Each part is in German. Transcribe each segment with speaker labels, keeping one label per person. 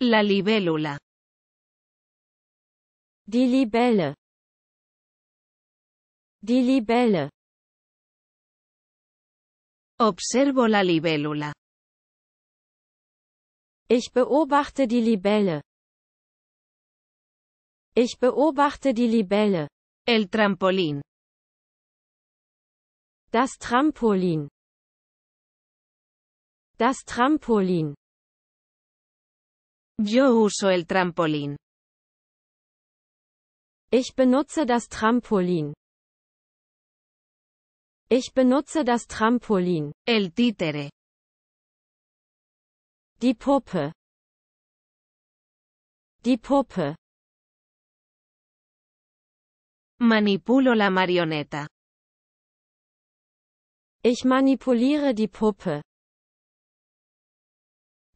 Speaker 1: La libélula. Die Libelle. Die Libelle. Observo la libélula. Ich beobachte die Libelle. Ich beobachte die Libelle. El Trampolin. Das Trampolin. Das Trampolin. Yo uso el trampolín. Ich benutze das Trampolin. Ich benutze das Trampolin. El títere. Die Puppe. Die Puppe. Manipulo la marioneta. Ich manipuliere die Puppe.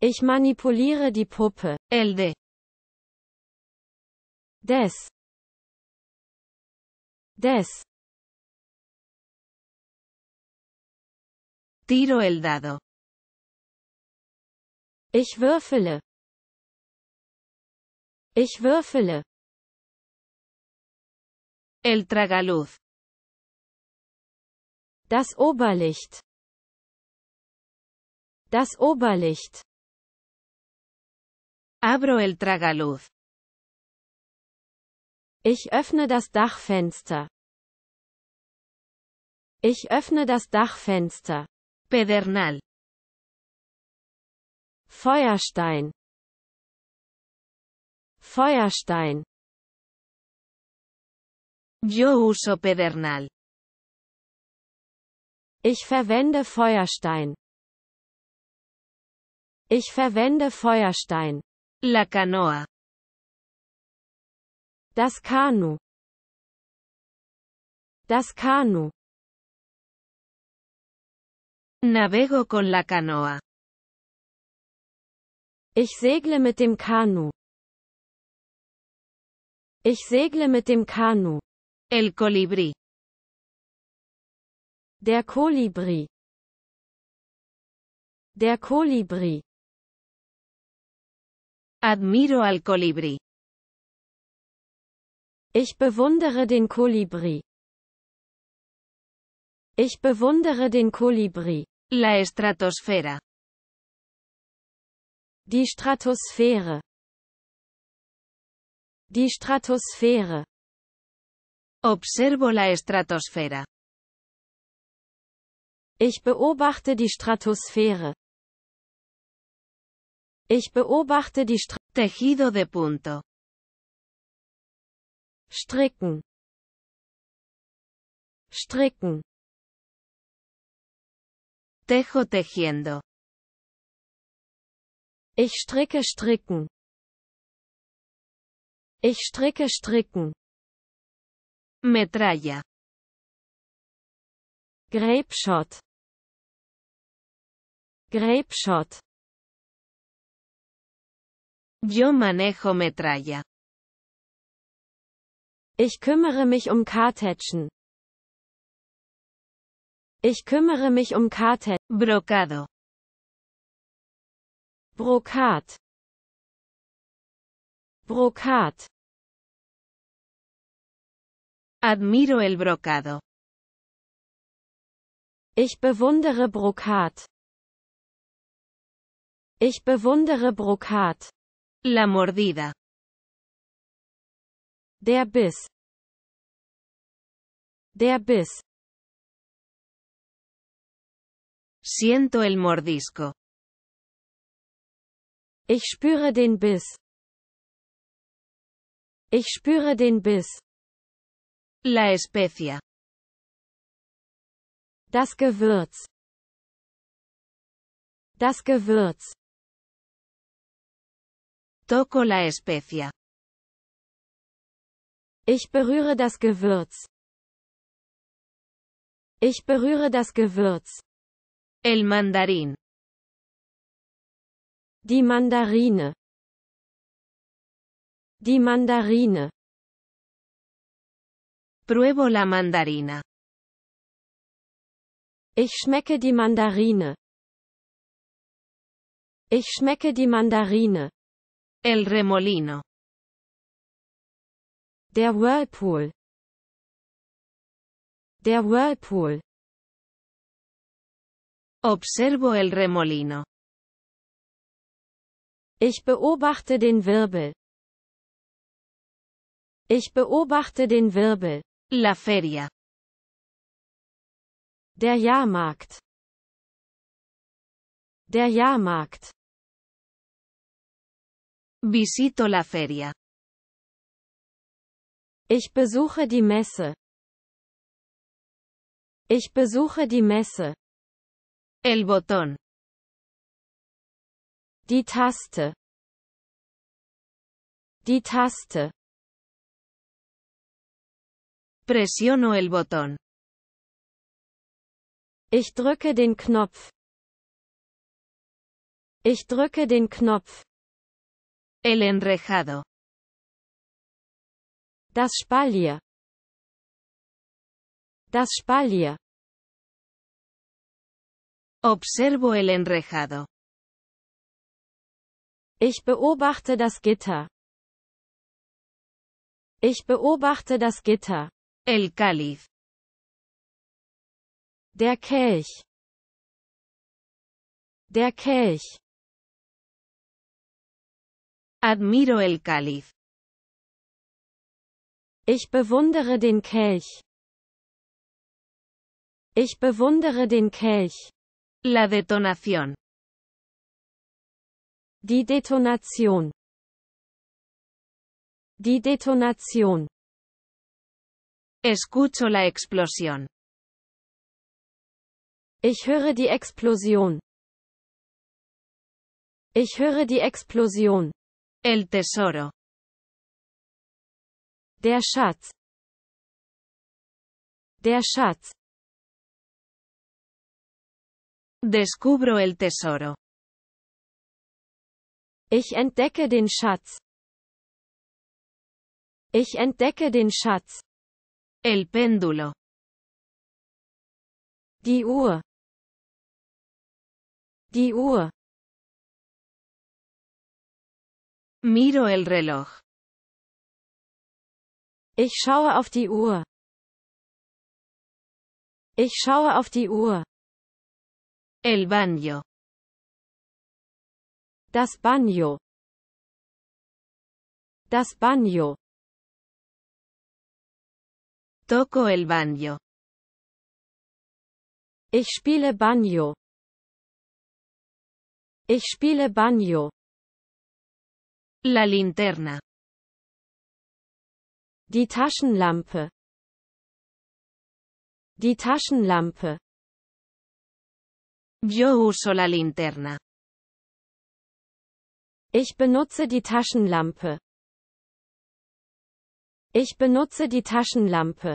Speaker 1: Ich manipuliere die Puppe. El de. Des. Des. Tiro el dado. Ich würfele. Ich würfele. El tragaluz. Das Oberlicht. Das Oberlicht. Abro el tragaluz. Ich öffne das Dachfenster. Ich öffne das Dachfenster. Pedernal. Feuerstein. Feuerstein. Yo uso pedernal. Ich verwende Feuerstein. Ich verwende Feuerstein. La canoa. Das Kanu. Das Kanu. Navego con la canoa. Ich segle mit dem Kanu. Ich segle mit dem Kanu. El colibrí. Der Kolibri. Der Kolibri. Admiro al colibri. Ich bewundere den Kolibri. Ich bewundere den Kolibri. La estratosfera. Die Stratosphäre. Die Stratosphäre. Observo la estratosfera. Ich beobachte die Stratosphäre. Ich beobachte die Str Tejido de punto. Stricken. Stricken. Tejo tejiendo. Ich stricke stricken. Ich stricke stricken. Metralla. Grapeshot. Grapeshot. Yo manejo metralla. Ich kümmere mich um Kartätschen. Ich kümmere mich um Kartätschen. Brocado. Brokat. Brokat. Admiro el brocado. Ich bewundere Brokat. Ich bewundere Brokat. La mordida. Der Biss. Der Biss. Siento el mordisco. Ich spüre den Biss. Ich spüre den Biss. La especia. Das Gewürz. Das Gewürz. Toco la especia. Ich berühre das Gewürz. Ich berühre das Gewürz. El mandarin. Die Mandarine. Die Mandarine. Pruebo la mandarina. Ich schmecke die Mandarine. Ich schmecke die Mandarine. El remolino. Der Whirlpool. Der Whirlpool. Observo el remolino. Ich beobachte den Wirbel. Ich beobachte den Wirbel. La feria. Der Jahrmarkt. Der Jahrmarkt. Visito la feria. Ich besuche die Messe. Ich besuche die Messe. El botón. Die Taste. Die Taste. Presiono el botón. Ich drücke den Knopf. Ich drücke den Knopf. El enrejado. Das Spalier. Das Spalier. Observo el enrejado. Ich beobachte das Gitter. Ich beobachte das Gitter. El Kalif. Der Kelch. Der Kelch. Admiro el cáliz. Ich bewundere den Kelch. Ich bewundere den Kelch. La detonación. Die Detonation. Die Detonation. Escucho la explosión. Ich höre die Explosion. Ich höre die Explosion. El tesoro. Der Schatz. Der Schatz. Descubro el tesoro. Ich entdecke den Schatz. Ich entdecke den Schatz. El péndulo. Die Uhr. Die Uhr. Miro el reloj. Ich schaue auf die Uhr. Ich schaue auf die Uhr. El baño. Das Banjo. Das Banjo. Toco el banjo. Ich spiele Banjo. Ich spiele Banjo. La linterna. Die Taschenlampe. Die Taschenlampe. Yo uso la linterna. Ich benutze die Taschenlampe. Ich benutze die Taschenlampe.